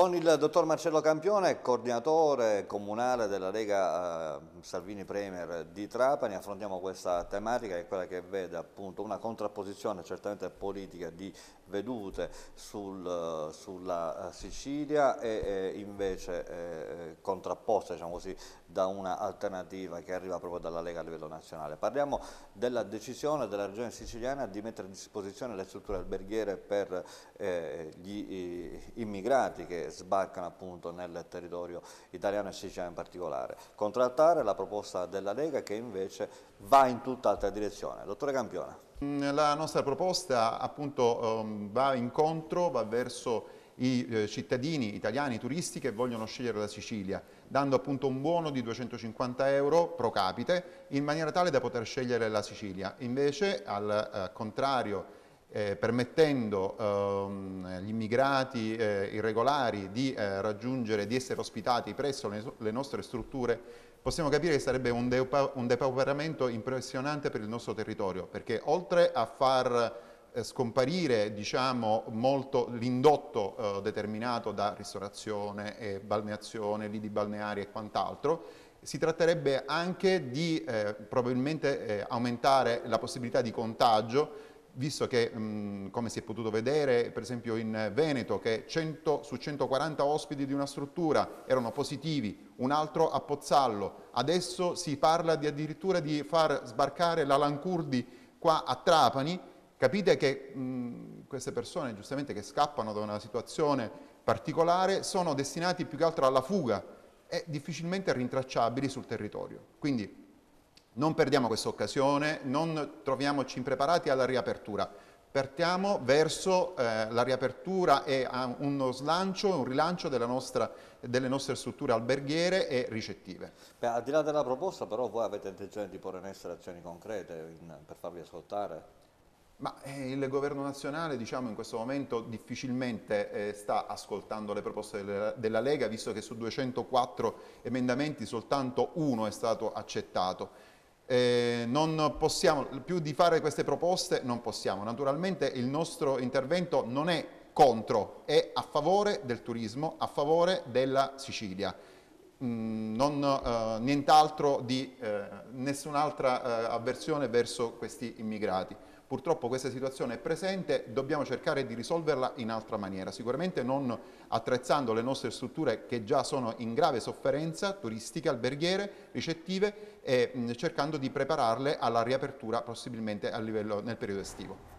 Con il dottor Marcello Campione, coordinatore comunale della Lega eh, Salvini Premier di Trapani, affrontiamo questa tematica che è quella che vede appunto una contrapposizione certamente politica di vedute sul, sulla eh, Sicilia e, e invece eh, contrapposta diciamo così, da un'alternativa che arriva proprio dalla Lega a livello nazionale. Parliamo della decisione della regione siciliana di mettere a disposizione le strutture alberghiere per eh, gli eh, immigrati che sbarcano appunto nel territorio italiano e siciliano in particolare. Contraltare la proposta della Lega che invece va in tutt'altra direzione. Dottore Campione. Mm, la nostra proposta appunto ehm, va incontro, va verso i eh, cittadini italiani turisti che vogliono scegliere la Sicilia, dando appunto un buono di 250 euro pro capite in maniera tale da poter scegliere la Sicilia. Invece al eh, contrario eh, permettendo agli ehm, immigrati eh, irregolari di eh, raggiungere, di essere ospitati presso le, le, nostre strutture, possiamo capire che sarebbe un, depau un depauperamento impressionante per il nostro territorio, perché oltre a far eh, scomparire diciamo, molto l'indotto eh, determinato da ristorazione e balneazione, lidi balneari e quant'altro, si tratterebbe anche di eh, probabilmente aumentare la possibilità di contagio visto che, mh, mm, come si è potuto vedere, per esempio in Veneto, che 100, su 140 ospiti di una struttura erano positivi, un altro a Pozzallo, adesso si parla di addirittura di far sbarcare la Lancurdi qua a Trapani, capite che mh, mm, queste persone, giustamente, che scappano da una situazione particolare, sono destinati più che altro alla fuga e difficilmente rintracciabili sul territorio. Quindi, non perdiamo questa occasione, non troviamoci impreparati alla riapertura. Partiamo verso eh, la riapertura e a uno slancio, un rilancio nostra, delle nostre strutture alberghiere e ricettive. Beh, al di là della proposta però voi avete intenzione di porre in essere azioni concrete in, per farvi ascoltare? Ma eh, il governo nazionale diciamo, in questo momento difficilmente eh, sta ascoltando le proposte della, della, Lega visto che su 204 emendamenti soltanto uno è stato accettato eh, non possiamo, più di fare queste proposte non possiamo. Naturalmente il nostro intervento non è contro, è a favore del turismo, a favore della Sicilia. Mm, non, eh, nient'altro di eh, nessun'altra eh, avversione verso questi immigrati. Purtroppo questa situazione è presente, dobbiamo cercare di risolverla in altra maniera, sicuramente non attrezzando le nostre strutture che già sono in grave sofferenza, turistiche, alberghiere, ricettive e mh, cercando di prepararle alla riapertura possibilmente a livello, nel periodo estivo.